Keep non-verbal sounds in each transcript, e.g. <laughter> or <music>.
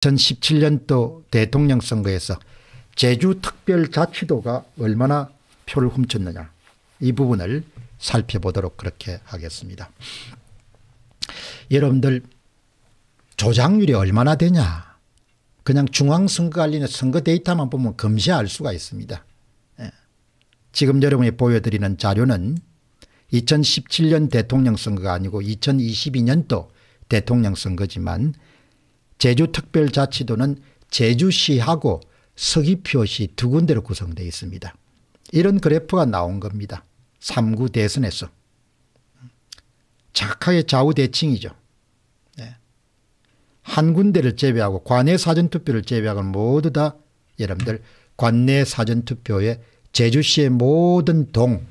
2017년도 대통령 선거에서 제주특별자치도가 얼마나 표를 훔쳤느냐 이 부분을 살펴보도록 그렇게 하겠습니다. 여러분들 조작률이 얼마나 되냐 그냥 중앙선거관리는 선거 데이터만 보면 금세 알 수가 있습니다. 예. 지금 여러분이 보여드리는 자료는 2017년 대통령 선거가 아니고 2022년도 대통령 선거지만 제주특별자치도는 제주시하고 서귀표시 두 군데로 구성되어 있습니다. 이런 그래프가 나온 겁니다. 3구 대선에서. 착하게 좌우대칭이죠. 네. 한 군데를 제외하고 관내 사전투표를 제외하고 모두 다 여러분들 관내 사전투표에 제주시의 모든 동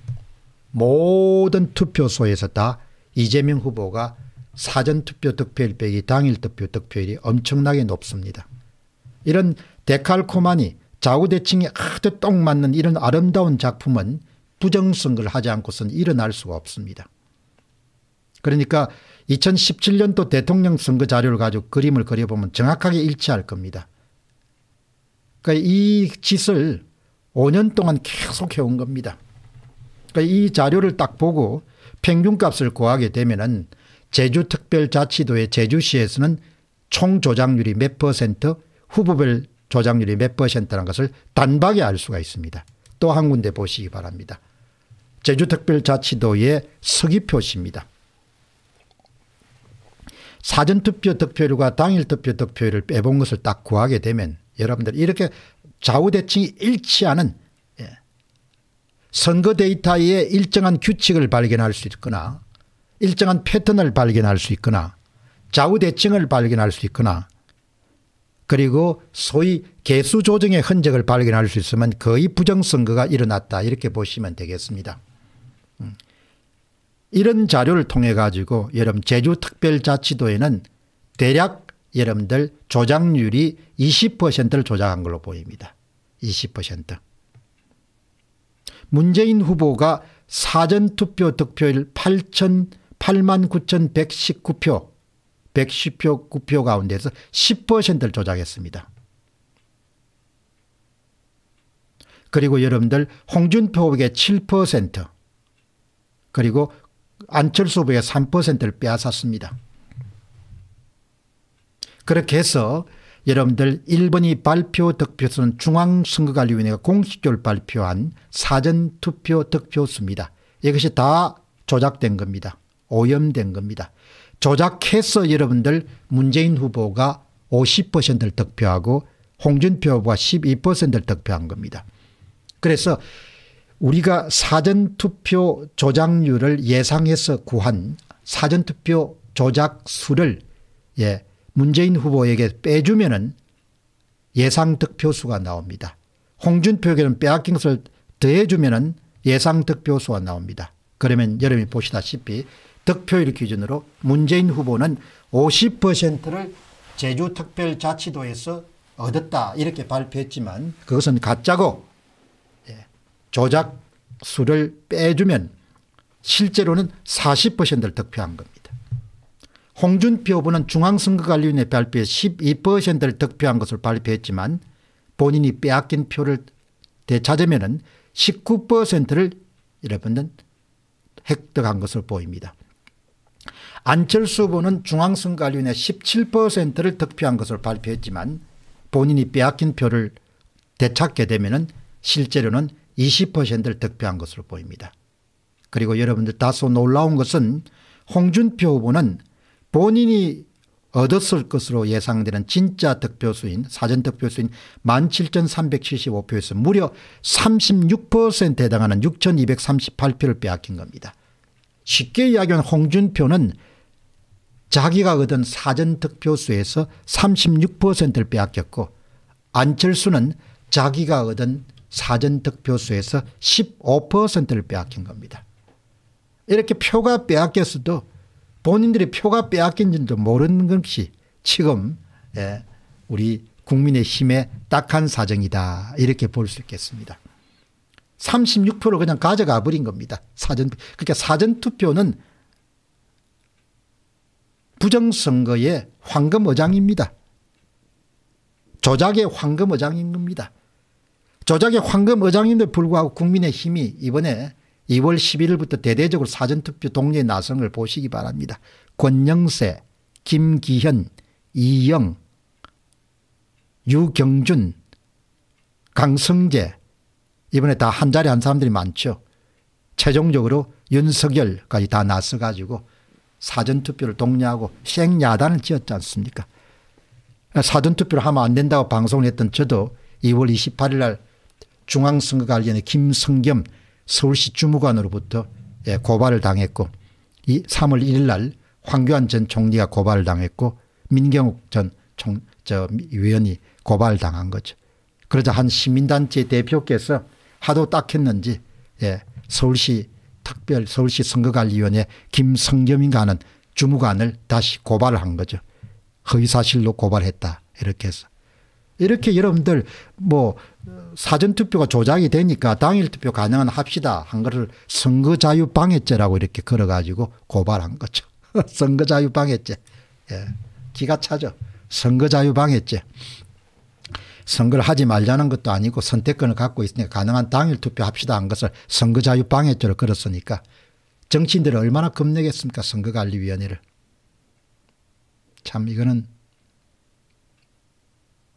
모든 투표소에서 다 이재명 후보가 사전투표 득표일 빼기 당일 투표 득표율이 엄청나게 높습니다. 이런 데칼코마니 좌우대칭이 아주 똥 맞는 이런 아름다운 작품은 부정선거를 하지 않고선 일어날 수가 없습니다. 그러니까 2017년도 대통령 선거 자료를 가지고 그림을 그려보면 정확하게 일치할 겁니다. 그러니까 이 짓을 5년 동안 계속 해온 겁니다. 그러니까 이 자료를 딱 보고 평균값을 구하게 되면 은 제주특별자치도의 제주시에서는 총 조작률이 몇 퍼센트 후보별 조작률이 몇 퍼센트라는 것을 단박에 알 수가 있습니다. 또 한 군데 보시기 바랍니다. 제주특별자치도의 서기표시입니다. 사전투표 득표율과 당일투표 득표율을 빼본 것을 딱 구하게 되면 여러분들 이렇게 좌우대칭이 일치하는 예, 선거 데이터에 일정한 규칙을 발견할 수 있거나 일정한 패턴을 발견할 수 있거나 좌우대칭을 발견할 수 있거나 그리고 소위 개수 조정의 흔적을 발견할 수 있으면 거의 부정선거가 일어났다 이렇게 보시면 되겠습니다. 음. 이런 자료를 통해 가지고 여러분 제주특별자치도에는 대략 여러분들 조작률이 20%를 조작한 걸로 보입니다. 20% 문재인 후보가 사전투표 득표율 8천 89,119표, 110표, 9표 가운데서 10%를 조작했습니다. 그리고 여러분들 홍준표 후보의 7% 그리고 안철수 후보의 3%를 빼앗았습니다. 그렇게 해서 여러분들 1번이 발표 득표수는 중앙선거관리위원회가 공식적으로 발표한 사전투표 득표수입니다. 이것이 다 조작된 겁니다. 오염된 겁니다. 조작해서 여러분들 문재인 후보가 50%를 득표하고 홍준표 후보가 12%를 득표한 겁니다. 그래서 우리가 사전투표 조작률을 예상해서 구한 사전투표 조작수를 예, 문재인 후보에게 빼주면 은 예상 득표수가 나옵니다. 홍준표에게는 빼앗긴 것을 더해주면 은 예상 득표수가 나옵니다. 그러면 여러분이 보시다시피 득표율 기준으로 문재인 후보는 50%를 제주특별자치도에서 얻었다 이렇게 발표했지만 그것은 가짜고 예, 조작수를 빼주면 실제로는 40%를 득표한 겁니다. 홍준표 후보는 중앙선거관리위원회 발표에 12%를 득표한 것을 발표했지만 본인이 빼앗긴 표를 되찾으면 19%를 여러분은 획득한 것을 보입니다. 안철수 후보는 중앙선관위원회 17%를 득표한 것을 발표했지만 본인이 빼앗긴 표를 되찾게 되면 실제로는 20%를 득표한 것으로 보입니다. 그리고 여러분들 다소 놀라운 것은 홍준표 후보는 본인이 얻었을 것으로 예상되는 진짜 득표수인 사전 득표수인 17,375표에서 무려 36%에 해당하는 6,238표를 빼앗긴 겁니다. 쉽게 이야기하 홍준표는 자기가 얻은 사전 득표수에서 36%를 빼앗겼고 안철수는 자기가 얻은 사전 득표수에서 15%를 빼앗긴 겁니다. 이렇게 표가 빼앗겼어도 본인들이 표가 빼앗긴 줄도 모르는 것이 지금 예, 우리 국민의 힘의 딱한 사정이다 이렇게 볼 수 있겠습니다. 36%를 그냥 가져가 버린 겁니다. 사전 그러니까 사전투표는 부정선거의 황금어장입니다. 조작의 황금어장인 겁니다. 조작의 황금어장임에 불구하고 국민의힘이 이번에 2월 11일부터 대대적으로 사전투표 동료의 나성을 보시기 바랍니다. 권영세, 김기현, 이영, 유경준, 강성재 이번에 다 한자리 한 사람들이 많죠. 최종적으로 윤석열까지 다 나서가지고 사전투표를 독려하고 생야단을 지었지 않습니까 사전투표를 하면 안 된다고 방송을 했던 저도 2월 28일 날 중앙선거 관련해 김성겸 서울시 주무관으로부터 예, 고발을 당했고 이 3월 1일 날 황교안 전 총리가 고발을 당했고 민경욱 전 총, 저 위원이 고발을 당한 거죠. 그러자 한 시민단체 대표께서 하도 딱했는지 예, 서울시 특별 서울시 선거관리위원회 김성겸인가는 주무관을 다시 고발한 거죠. 허위사실로 고발했다. 이렇게 해서. 이렇게 여러분들 뭐 사전투표가 조작이 되니까 당일투표 가능한 합시다 한 거를 선거자유방해죄라고 이렇게 걸어가지고 고발한 거죠. <laughs> 선거자유방해죄. 예. 기가 차죠. 선거자유방해죄. 선거를 하지 말자는 것도 아니고 선택권을 갖고 있으니까 가능한 당일 투표합시다 한 것을 선거자유방해죄로 걸었으니까 정치인들을 얼마나 겁내겠습니까 선거관리위원회를. 참 이거는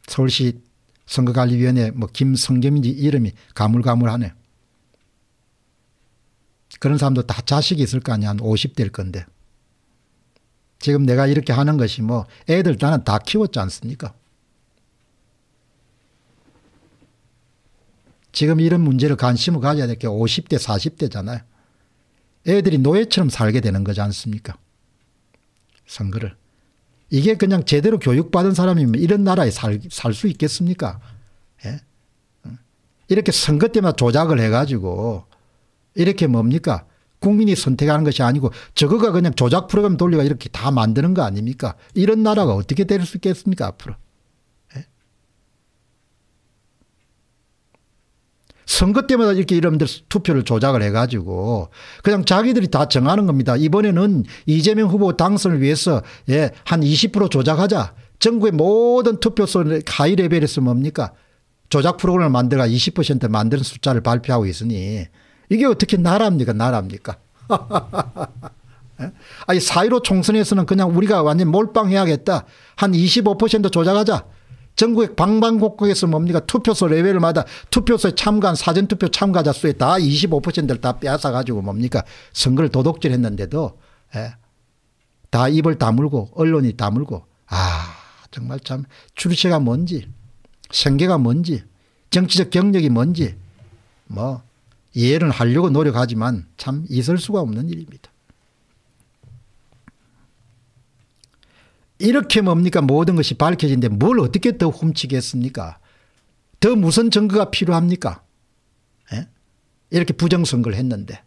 서울시 선거관리위원회 뭐 김성겸인지 이름이 가물가물하네. 그런 사람도 다 자식이 있을 거 아니야 한 50대일 건데. 지금 내가 이렇게 하는 것이 뭐 애들 나는 다 키웠지 않습니까 지금 이런 문제를 관심을 가져야 될 게 50대, 40대잖아요. 애들이 노예처럼 살게 되는 거지 않습니까? 선거를. 이게 그냥 제대로 교육받은 사람이면 이런 나라에 살 수 있겠습니까? 예? 이렇게 선거 때마다 조작을 해가지고 이렇게 뭡니까? 국민이 선택하는 것이 아니고 저거가 그냥 조작 프로그램 돌리가 이렇게 다 만드는 거 아닙니까? 이런 나라가 어떻게 될 수 있겠습니까 앞으로? 선거 때마다 이렇게 여러분들 투표를 조작을 해가지고 그냥 자기들이 다 정하는 겁니다. 이번에는 이재명 후보 당선을 위해서 예, 한 20% 조작하자. 전국의 모든 투표소를 하이 레벨에서 뭡니까? 조작 프로그램을 만들어 20% 만드는 숫자를 발표하고 있으니 이게 어떻게 나라입니까? 나라입니까? <laughs> 예? 아니, 4.15 총선에서는 그냥 우리가 완전 몰빵해야겠다. 한 25% 조작하자. 전국의 방방곡곡에서 뭡니까 투표소 레벨마다 을 투표소에 참가한 사전투표 참가자 수에 다 25%를 다 빼앗아 가지고 뭡니까 선거를 도둑질 했는데도 예. 다 입을 다물고 언론이 다물고 아 정말 참 출세가 뭔지 생계가 뭔지 정치적 경력이 뭔지 뭐 이해를 하려고 노력하지만 참 있을 수가 없는 일입니다. 이렇게 뭡니까 모든 것이 밝혀진데 뭘 어떻게 더 훔치겠습니까 더 무슨 증거가 필요합니까 에? 예? 이렇게 부정선거를 했는데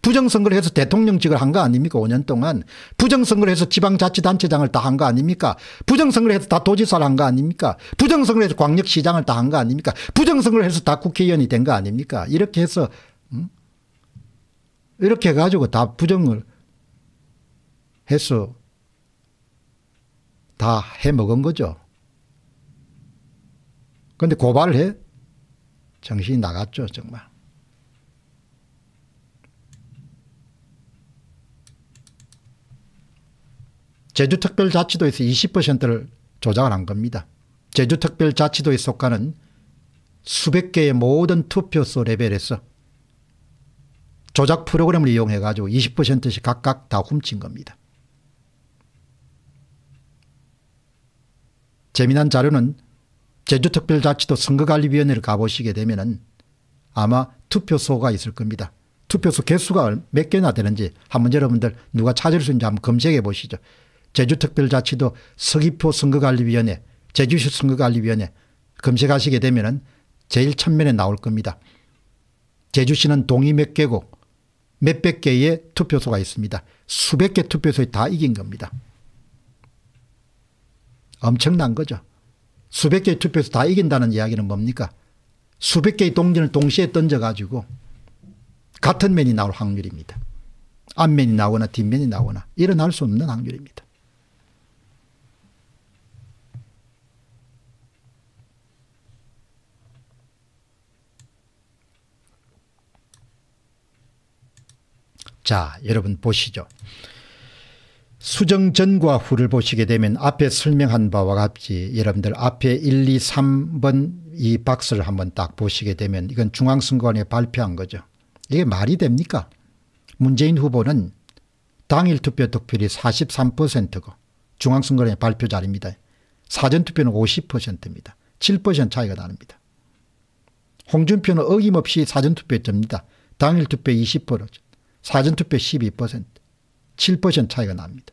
부정선거를 해서 대통령직을 한 거 아닙니까 5년 동안 부정선거를 해서 지방자치단체장을 다 한 거 아닙니까 부정선거를 해서 다 도지사를 한 거 아닙니까 부정선거를 해서 광역시장을 다 한 거 아닙니까 부정선거를 해서 다 국회의원이 된 거 아닙니까 이렇게 해서 음? 이렇게 해가지고 다 부정을 해서 다 해먹은 거죠. 그런데 고발을 해? 정신이 나갔죠 정말. 제주특별자치도에서 20%를 조작을 한 겁니다. 제주특별자치도에 속하는 수백 개의 모든 투표소 레벨에서 조작 프로그램을 이용해 가지고 20%씩 각각 다 훔친 겁니다. 재미난 자료는 제주특별자치도 선거관리위원회를 가보시게 되면 은 아마 투표소가 있을 겁니다. 투표소 개수가 몇 개나 되는지 한번 여러분들 누가 찾을 수 있는지 한번 검색해 보시죠. 제주특별자치도 서귀포 선거관리위원회 제주시 선거관리위원회 검색하시게 되면 은 제일 천면에 나올 겁니다. 제주시는 동이 몇 개고 몇백 개의 투표소가 있습니다. 수백 개 투표소에 다 이긴 겁니다. 엄청난 거죠. 수백 개의 투표에서 다 이긴다는 이야기는 뭡니까? 수백 개의 동전을 동시에 던져가지고 같은 면이 나올 확률입니다. 앞면이 나오거나 뒷면이 나오거나 일어날 수 없는 확률입니다. 자, 여러분 보시죠. 수정 전과 후를 보시게 되면 앞에 설명한 바와 같이 여러분들 앞에 1, 2, 3번 이 박스를 한번 딱 보시게 되면 이건 중앙선관위에 발표한 거죠. 이게 말이 됩니까? 문재인 후보는 당일 투표 득표율이 43%고 중앙선관위 발표 자리입니다. 사전투표는 50%입니다. 7% 차이가 나니다 홍준표는 어김없이 사전투표했습니다. 당일 투표 2 0 사전투표 12%, 7% 차이가 납니다.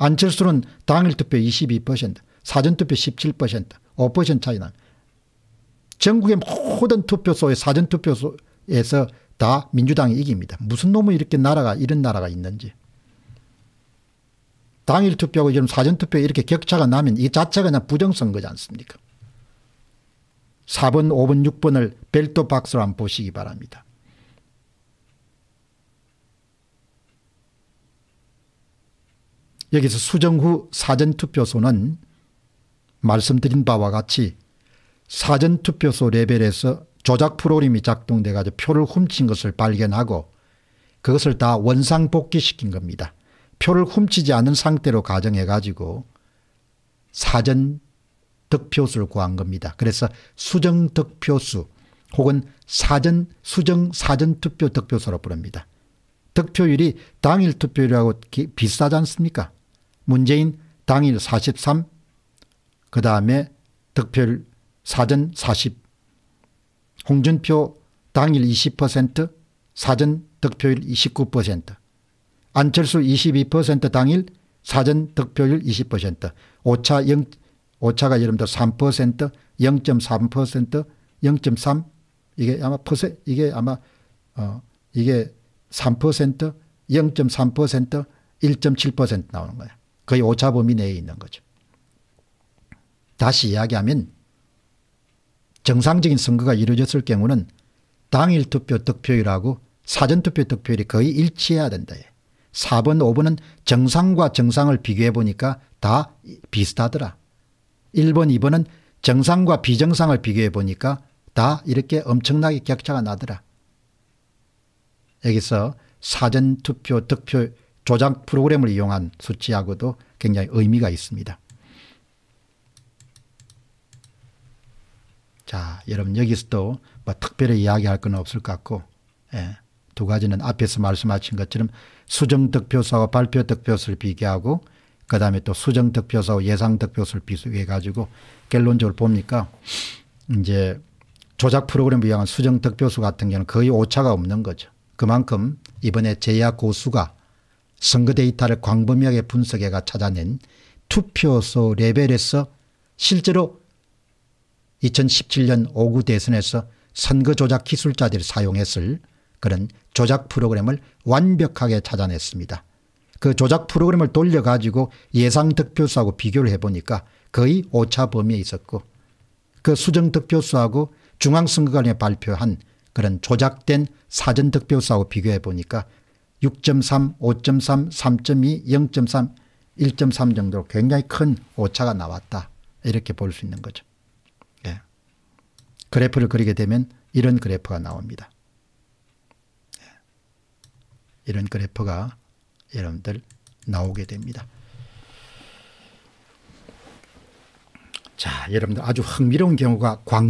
안철수는 당일 투표 22%, 사전 투표 17%, 5% 차이 나. 전국의 모든 투표소의 사전 투표소에서 다 민주당이 이깁니다. 무슨 놈의 이렇게 나라가 이런 나라가 있는지. 당일 투표하고 지금 사전 투표 이렇게 격차가 나면 이 자체가 그냥 부정선거지 않습니까? 4번, 5번, 6번을 벨도 박스로 한번 보시기 바랍니다. 여기서 수정 후 사전투표소는 말씀드린 바와 같이 사전투표소 레벨에서 조작 프로그램이 작동돼 가지고 표를 훔친 것을 발견하고 그것을 다 원상복귀시킨 겁니다. 표를 훔치지 않은 상태로 가정해 가지고 사전 득표수를 구한 겁니다. 그래서 수정 득표수 혹은 사전 수정 사전 투표 득표수로 부릅니다. 득표율이 당일 투표율하고 비슷하지 않습니까? 문재인 당일 43, 그 다음에 득표 율 사전 40, 홍준표 당일 20%, 사전 득표율 29%, 안철수 22% 당일 사전 득표율 20%, 오차 0, 오차가 여러분들 3%, 0.3%, 0.3 이게 아마 퍼센 이게 아마 어 이게 3%, 0.3%, 1.7% 나오는 거야. 거의 오차 범위 내에 있는 거죠. 다시 이야기하면 정상적인 선거가 이루어졌을 경우는 당일 투표 득표율하고 사전투표 득표율이 거의 일치해야 된다. 4번 5번은 정상과 정상을 비교해 보니까 다 비슷하더라. 1번 2번은 정상과 비정상을 비교해 보니까 다 이렇게 엄청나게 격차가 나더라. 여기서 사전투표 득표 율 조작 프로그램을 이용한 수치하고도 굉장히 의미가 있습니다. 자, 여러분 여기서도 뭐 특별히 이야기할 건 없을 것 같고 예, 두 가지는 앞에서 말씀하신 것처럼 수정 득표수와 발표 득표수를 비교하고 그 다음에 또 수정 득표수와 예상 득표수를 비교해 가지고 결론적으로 보니까 이제 조작 프로그램 비용한 수정 득표수 같은 경우는 거의 오차가 없는 거죠. 그만큼 이번에 제야 고수가 선거 데이터를 광범위하게 분석해가 찾아낸 투표소 레벨에서 실제로 2017년 5구 대선에서 선거 조작 기술자들이 사용했을 그런 조작 프로그램을 완벽하게 찾아냈습니다. 그 조작 프로그램을 돌려가지고 예상 득표수하고 비교를 해보니까 거의 오차 범위에 있었고 그 수정 득표수하고 중앙선거관에 발표한 그런 조작된 사전 득표수하고 비교해보니까 6.3, 5.3, 3.2, 0.3, 1.3 정도로 굉장히 큰 오차가 나왔다. 이렇게 볼 수 있는 거죠. 예. 그래프를 그리게 되면 이런 그래프가 나옵니다. 예. 이런 그래프가 여러분들 나오게 됩니다. 자, 여러분들 아주 흥미로운 경우가 광